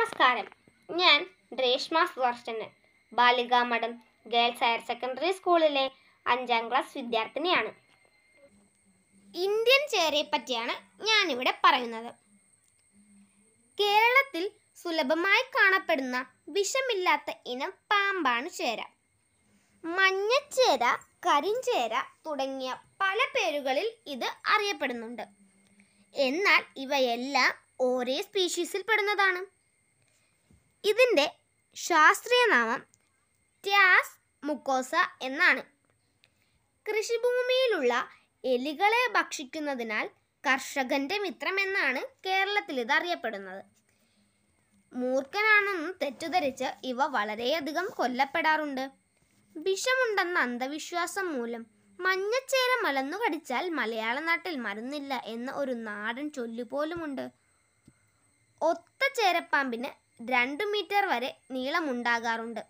നമസ്കാരം ഞാൻ രേഷ്മ സുദർശന് ബാലിക മഠം ഗേൾസ് ഹയർ സെക്കൻഡറി സ്കൂളിലെ അഞ്ചാം ക്ലാസ് വിദ്യാർത്ഥിനിയാണ് ഇന്ത്യൻ ചേരയെ പറ്റിയാണ് ഞാനിവിടെ പറയുന്നത് കേരളത്തിൽ സുലഭമായി കാണപ്പെടുന്ന വിഷമില്ലാത്ത ഇനം പാമ്പാണ് ചേര മഞ്ഞച്ചേര കരിഞ്ചേര തുടങ്ങിയ പല പേരുകളിൽ ഇത് അറിയപ്പെടുന്നുണ്ട് എന്നാൽ ഇവയെല്ലാം ഒരേ സ്പീഷീസിൽ പെടുന്നതാണ് ഇതിൻ്റെ ശാസ്ത്രീയ നാമം ടാസ് മുക്കോസ എന്നാണ് കൃഷിഭൂമിയിലുള്ള എലികളെ ഭക്ഷിക്കുന്നതിനാൽ കർഷകന്റെ മിത്രം എന്നാണ് കേരളത്തിൽ ഇത് അറിയപ്പെടുന്നത് മൂർഖനാണെന്ന് തെറ്റിദ്ധരിച്ച് ഇവ വളരെയധികം കൊല്ലപ്പെടാറുണ്ട് വിഷമുണ്ടെന്ന അന്ധവിശ്വാസം മൂലം മഞ്ഞച്ചേര മലന്നു കടിച്ചാൽ മലയാള നാട്ടിൽ മരുന്നില്ല എന്ന ഒരു നാടൻ ചൊല്ലുപോലുമുണ്ട് ഒത്ത ചേരപ്പാമ്പിന് രണ്ട് മീറ്റർ വരെ നീളമുണ്ടാകാറുണ്ട്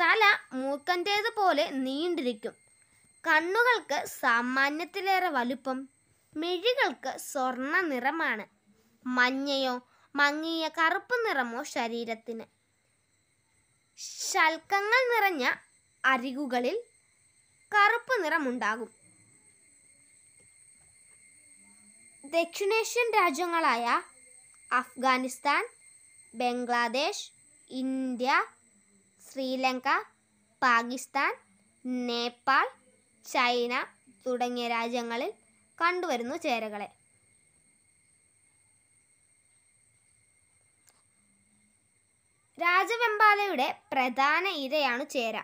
തല പോലെ നീണ്ടിരിക്കും കണ്ണുകൾക്ക് സാമാന്യത്തിലേറെ വലുപ്പം മിഴികൾക്ക് സ്വർണ്ണ നിറമാണ് മഞ്ഞയോ മങ്ങിയ കറുപ്പ് നിറമോ ശരീരത്തിന് ശൽക്കങ്ങൾ നിറഞ്ഞ അരികുകളിൽ കറുപ്പ് നിറമുണ്ടാകും ദക്ഷിണേഷ്യൻ രാജ്യങ്ങളായ അഫ്ഗാനിസ്ഥാൻ ബംഗ്ലാദേശ് ഇന്ത്യ ശ്രീലങ്ക പാകിസ്ഥാൻ നേപ്പാൾ ചൈന തുടങ്ങിയ രാജ്യങ്ങളിൽ കണ്ടുവരുന്നു ചേരകളെ രാജവെമ്പാലയുടെ പ്രധാന ഇരയാണ് ചേര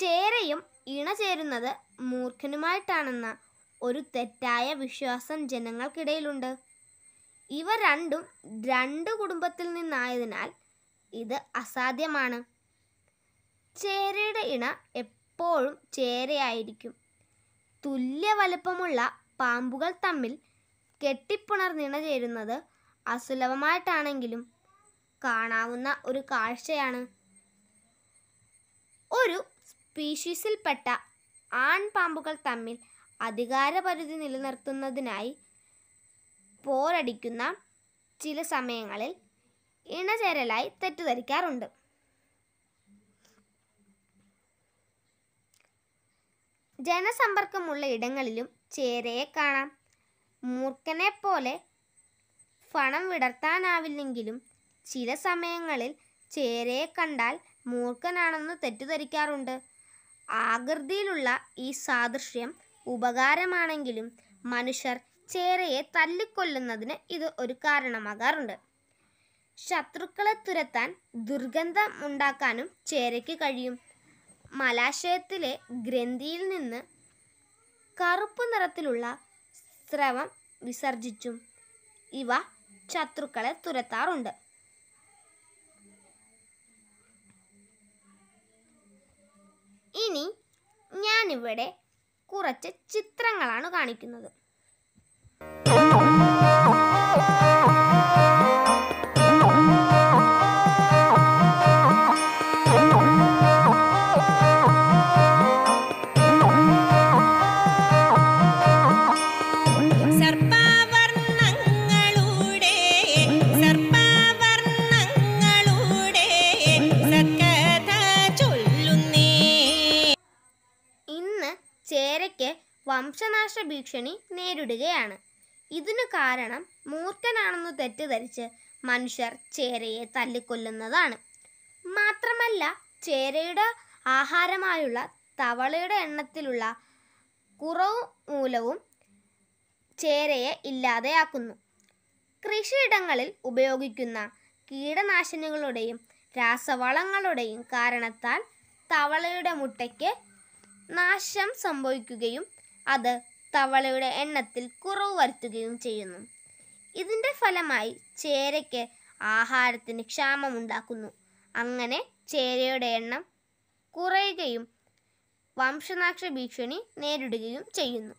ചേരയും ഇണ ചേരുന്നത് മൂർഖനുമായിട്ടാണെന്ന ഒരു തെറ്റായ വിശ്വാസം ജനങ്ങൾക്കിടയിലുണ്ട് ഇവ രണ്ടും രണ്ട് കുടുംബത്തിൽ നിന്നായതിനാൽ ഇത് അസാധ്യമാണ് ചേരയുടെ ഇണ എപ്പോഴും ചേരയായിരിക്കും തുല്യ വലുപ്പമുള്ള പാമ്പുകൾ തമ്മിൽ കെട്ടിപ്പുണർന്നിണ ചേരുന്നത് അസുലഭമായിട്ടാണെങ്കിലും കാണാവുന്ന ഒരു കാഴ്ചയാണ് ഒരു സ്പീഷീസിൽപ്പെട്ട ആൺ പാമ്പുകൾ തമ്മിൽ അധികാരപരിധി നിലനിർത്തുന്നതിനായി പോരടിക്കുന്ന ചില സമയങ്ങളിൽ ഇണചേരലായി തെറ്റിദ്ധരിക്കാറുണ്ട് ജനസമ്പർക്കമുള്ള ഇടങ്ങളിലും ചേരയെ കാണാം മൂർഖനെ പോലെ പണം വിടർത്താനാവില്ലെങ്കിലും ചില സമയങ്ങളിൽ ചേരയെ കണ്ടാൽ മൂർഖനാണെന്ന് തെറ്റിദ്ധരിക്കാറുണ്ട് ആകൃതിയിലുള്ള ഈ സാദൃശ്യം ഉപകാരമാണെങ്കിലും മനുഷ്യർ ചേരയെ തല്ലിക്കൊല്ലുന്നതിന് ഇത് ഒരു കാരണമാകാറുണ്ട് ശത്രുക്കളെ തുരത്താൻ ദുർഗന്ധം ഉണ്ടാക്കാനും ചേരയ്ക്ക് കഴിയും മലാശയത്തിലെ ഗ്രന്ഥിയിൽ നിന്ന് കറുപ്പ് നിറത്തിലുള്ള സ്രവം വിസർജിച്ചും ഇവ ശത്രുക്കളെ തുരത്താറുണ്ട് ഇനി ഞാനിവിടെ കുറച്ച് ചിത്രങ്ങളാണ് കാണിക്കുന്നത് അവയ്ക്ക് വംശനാശ ഭീഷണി നേരിടുകയാണ് ഇതിനു കാരണം മൂർഖനാണെന്ന് തെറ്റിദ്ധരിച്ച് മനുഷ്യർ ചേരയെ തല്ലിക്കൊല്ലുന്നതാണ് മാത്രമല്ല ചേരയുടെ ആഹാരമായുള്ള തവളയുടെ എണ്ണത്തിലുള്ള കുറവ് മൂലവും ചേരയെ ഇല്ലാതെയാക്കുന്നു കൃഷിയിടങ്ങളിൽ ഉപയോഗിക്കുന്ന കീടനാശിനികളുടെയും രാസവളങ്ങളുടെയും കാരണത്താൽ തവളയുടെ മുട്ടയ്ക്ക് നാശം സംഭവിക്കുകയും അത് തവളയുടെ എണ്ണത്തിൽ കുറവ് വരുത്തുകയും ചെയ്യുന്നു ഇതിൻ്റെ ഫലമായി ചേരയ്ക്ക് ആഹാരത്തിന് ക്ഷാമമുണ്ടാക്കുന്നു അങ്ങനെ ചേരയുടെ എണ്ണം കുറയുകയും വംശനാശ ഭീഷണി നേരിടുകയും ചെയ്യുന്നു